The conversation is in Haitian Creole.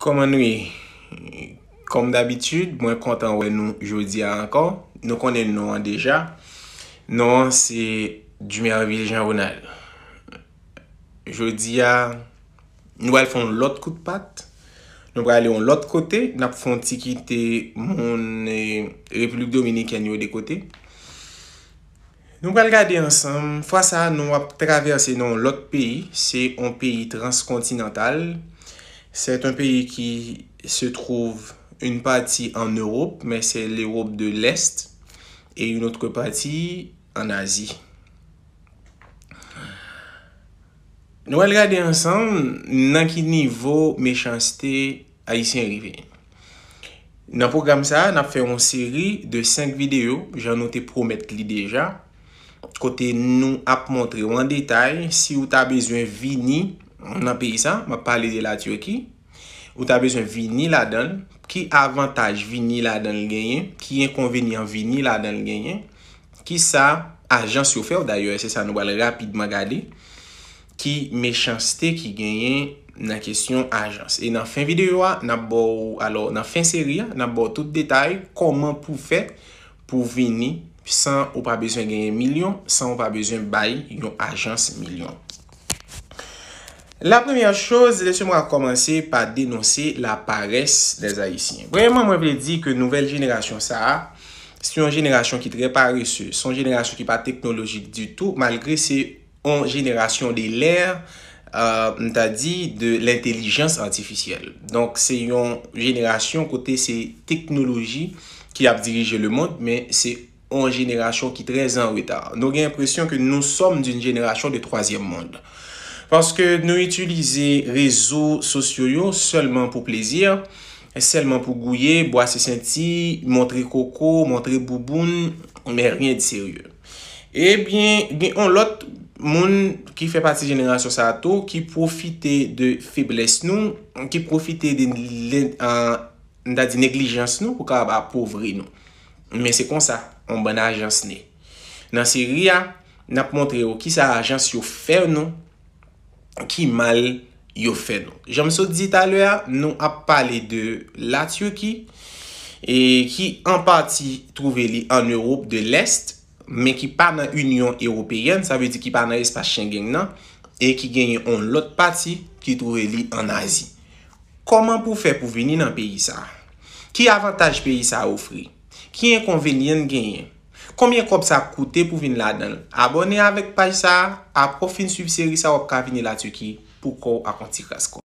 Koman nou e, kom d'abitude, mwen kontan wè nou jodi a ankon, nou konen nou an deja, nou an se Jumerville-Jean-Ronald. Jodi a, nou al fon lout kout pat, nou brale yon lout kote, nap fon tiki te moun e, Republik Dominik yon yon de kote. Nou brale gade ansam, fwa sa nou ap traverse nou lout peyi, se yon peyi transkontinental. Sèt un peyi ki se trouv un pati an Europe, men se l'Europe de l'Est, e yon notre pati an Asi. Nou al gade ansan, nan ki nivou mechansite a isen rive. Nan program sa, nan fè yon seri de 5 video, jan nou te promet li deja. Kote nou ap montre yon detay, si yon ta bezwen vini, nan peyi sa, ma pale de la tiyo ki, ou ta bezwen vini la dan, ki avantaj vini la dan genyen, ki enkonveni an vini la dan genyen, ki sa ajans yo fe, ou dayo ese sa nou wale rapidman gade, ki mechansite ki genyen, nan kesyon ajans. E nan fin videyo a, nan fin seri a, nan bon tout detay, koman pou fe, pou vini, san ou pa bezwen genyen milyon, san ou pa bezwen bay yon ajans milyon. La premya chose, lese mwa euh, a komanse pa denonse la pares de zaissien. Vreman mwen vle di ke nouvel jenerasyon sa a, se yon jenerasyon ki tre paresse, son jenerasyon ki pa teknolojik du tou, malgre se yon jenerasyon de l'air, ta di de l'intellijens artificiel. Donk se yon jenerasyon kote se teknoloji ki ap dirije le moun, men se yon jenerasyon ki tre zan weta. Nou gen presyon ke nou som d'yon jenerasyon de troasyem moun. Panske nou itulize rezo sosyo yo selman pou plezir, selman pou gouye, bwa se senti, montre koko, montre bouboun, mè ryen di serye. Ebyen, gen yon lot moun ki fe pati generasyon sa ato, ki profite de febles nou, ki profite de neglijans nou pou kab apouvri nou. Mè se konsa, mbè nan bon ajans ne. Nan se ria, nap montre yo ki sa ajans yo fev nou, Ki mal yo fè nou. Jèm sou dit alè, nou ap pale de la tsyè ki. E ki an pati trouve li an Europe de l'Est. Me ki pa nan Union Européenne. Sa vè di ki pa nan Espace Schengen nan. E ki genye an lot pati ki trouve li an Asi. Koman pou fè pou veni nan peyi sa? Ki avantaj peyi sa oufri? Ki en konvenyen genye? Komye kop sa koute pou vin la del? Abone avek paj sa, ap profin sub seri sa wap ka vin la tuki pou kou akonti kasko.